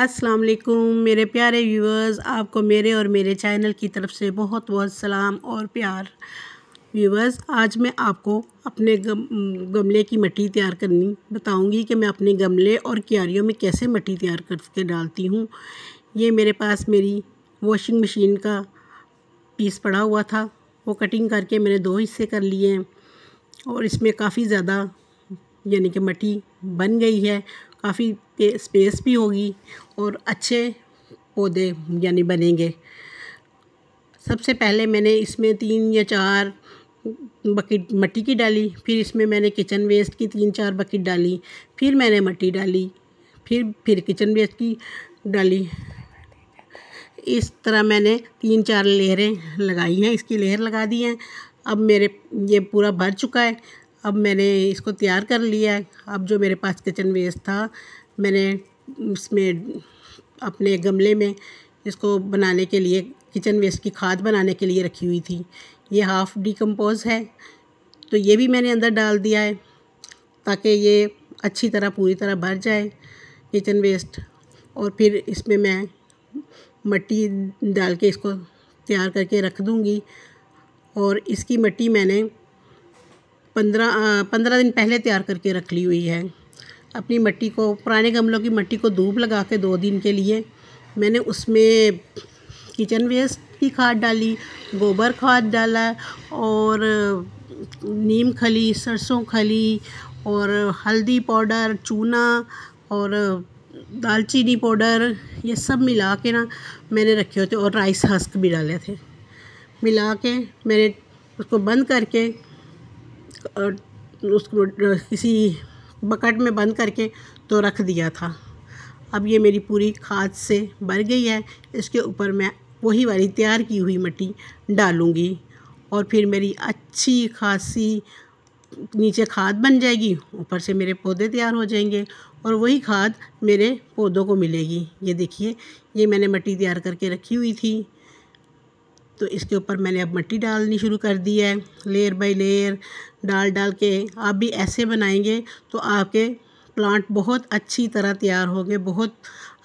अस्सलाम वालेकुम मेरे प्यारे व्यूवर्स आपको मेरे और मेरे चैनल की तरफ से बहुत बहुत सलाम और प्यार व्यूवर्स आज मैं आपको अपने गमले की मट्टी तैयार करनी बताऊंगी कि मैं अपने गमले और क्यारियों में कैसे मट्टी तैयार करके डालती हूँ ये मेरे पास मेरी वॉशिंग मशीन का पीस पड़ा हुआ था वो कटिंग करके मैंने दो हिस्से कर लिए हैं और इसमें काफ़ी ज़्यादा यानी कि मट्टी बन गई है काफ़ी स्पेस भी होगी और अच्छे पौधे यानी बनेंगे सबसे पहले मैंने इसमें तीन या चार बकेट मट्टी की डाली फिर इसमें मैंने किचन वेस्ट की तीन चार बकेट डाली फिर मैंने मट्टी डाली फिर फिर किचन वेस्ट की डाली इस तरह मैंने तीन चार लेहरें लगाई हैं इसकी लेहर लगा दी हैं अब मेरे ये पूरा भर चुका है अब मैंने इसको तैयार कर लिया है अब जो मेरे पास किचन वेस्ट था मैंने इसमें अपने गमले में इसको बनाने के लिए किचन वेस्ट की खाद बनाने के लिए रखी हुई थी ये हाफ़ डिकम्पोज है तो ये भी मैंने अंदर डाल दिया है ताकि ये अच्छी तरह पूरी तरह भर जाए किचन वेस्ट और फिर इसमें मैं मट्टी डाल के इसको तैयार करके रख दूँगी और इसकी मट्टी मैंने पंद्रह पंद्रह दिन पहले तैयार करके रख ली हुई है अपनी मिट्टी को पुराने गमलों की मिट्टी को धूप लगा के दो दिन के लिए मैंने उसमें किचन वेस्ट की खाद डाली गोबर खाद डाला और नीम खली सरसों खली और हल्दी पाउडर चूना और दालचीनी पाउडर ये सब मिला के ना मैंने रखे होते और राइस हस्क भी डाले थे मिला के मैंने उसको बंद करके उसको किसी बकट में बंद करके तो रख दिया था अब ये मेरी पूरी खाद से भर गई है इसके ऊपर मैं वही वाली तैयार की हुई मिट्टी डालूँगी और फिर मेरी अच्छी खासी नीचे खाद बन जाएगी ऊपर से मेरे पौधे तैयार हो जाएंगे और वही खाद मेरे पौधों को मिलेगी ये देखिए ये मैंने मिट्टी तैयार करके रखी हुई थी तो इसके ऊपर मैंने अब मट्टी डालनी शुरू कर दी है लेयर बाय लेयर डाल डाल के आप भी ऐसे बनाएंगे तो आपके प्लांट बहुत अच्छी तरह तैयार होंगे बहुत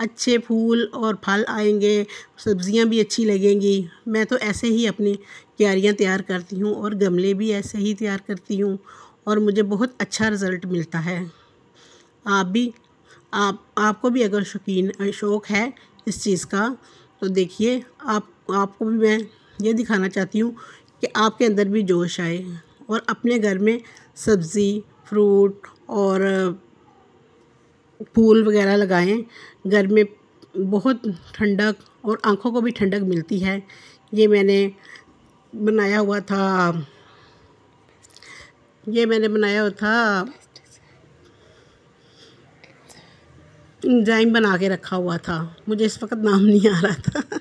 अच्छे फूल और फल आएंगे सब्जियां भी अच्छी लगेंगी मैं तो ऐसे ही अपनी क्यारियाँ तैयार करती हूँ और गमले भी ऐसे ही तैयार करती हूँ और मुझे बहुत अच्छा रिज़ल्ट मिलता है आप भी आप आपको भी अगर शौकीन शौक़ है इस चीज़ का तो देखिए आप आपको भी मैं ये दिखाना चाहती हूँ कि आपके अंदर भी जोश आए और अपने घर में सब्ज़ी फ्रूट और फूल वगैरह लगाएं घर में बहुत ठंडक और आँखों को भी ठंडक मिलती है ये मैंने बनाया हुआ था ये मैंने बनाया हुआ था इंजाइम बना के रखा हुआ था मुझे इस वक्त नाम नहीं आ रहा था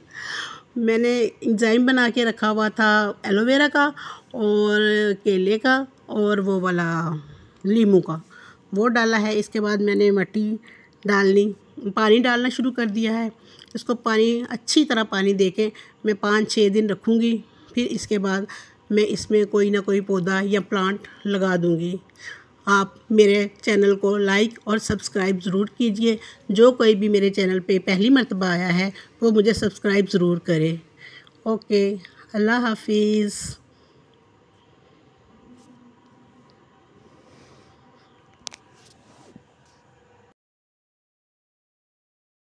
मैंने इंजाइम बना के रखा हुआ था एलोवेरा का और केले का और वो वाला लीमू का वो डाला है इसके बाद मैंने मट्टी डालनी पानी डालना शुरू कर दिया है इसको पानी अच्छी तरह पानी दे के मैं पाँच छः दिन रखूँगी फिर इसके बाद मैं इसमें कोई ना कोई पौधा या प्लांट लगा दूँगी आप मेरे चैनल को लाइक और सब्सक्राइब ज़रूर कीजिए जो कोई भी मेरे चैनल पे पहली मरतबा आया है वो मुझे सब्सक्राइब ज़रूर करे ओके अल्लाह हाफिज़